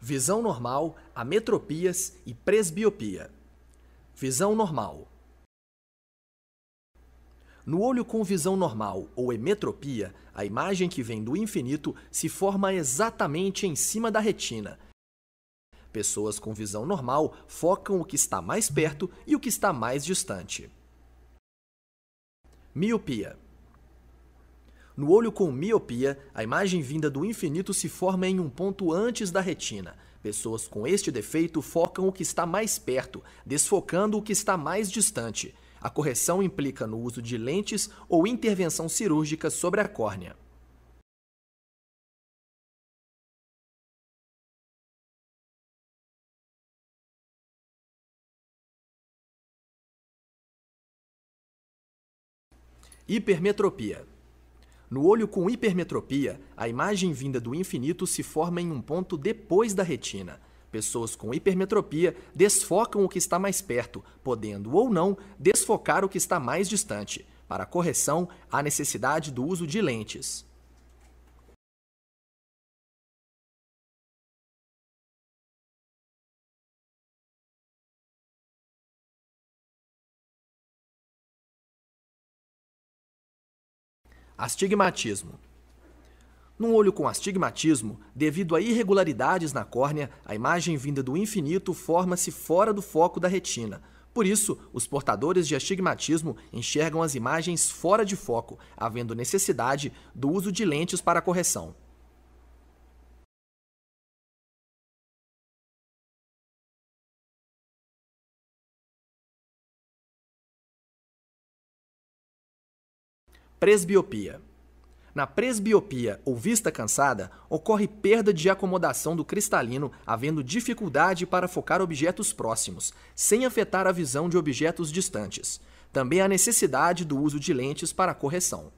visão normal, ametropias e presbiopia. Visão normal. No olho com visão normal ou hemetropia, a imagem que vem do infinito se forma exatamente em cima da retina. Pessoas com visão normal focam o que está mais perto e o que está mais distante. Miopia. No olho com miopia, a imagem vinda do infinito se forma em um ponto antes da retina. Pessoas com este defeito focam o que está mais perto, desfocando o que está mais distante. A correção implica no uso de lentes ou intervenção cirúrgica sobre a córnea. Hipermetropia no olho com hipermetropia, a imagem vinda do infinito se forma em um ponto depois da retina. Pessoas com hipermetropia desfocam o que está mais perto, podendo ou não desfocar o que está mais distante. Para correção, há necessidade do uso de lentes. Astigmatismo. Num olho com astigmatismo, devido a irregularidades na córnea, a imagem vinda do infinito forma-se fora do foco da retina. Por isso, os portadores de astigmatismo enxergam as imagens fora de foco, havendo necessidade do uso de lentes para correção. Presbiopia. Na presbiopia ou vista cansada, ocorre perda de acomodação do cristalino, havendo dificuldade para focar objetos próximos, sem afetar a visão de objetos distantes. Também há necessidade do uso de lentes para correção.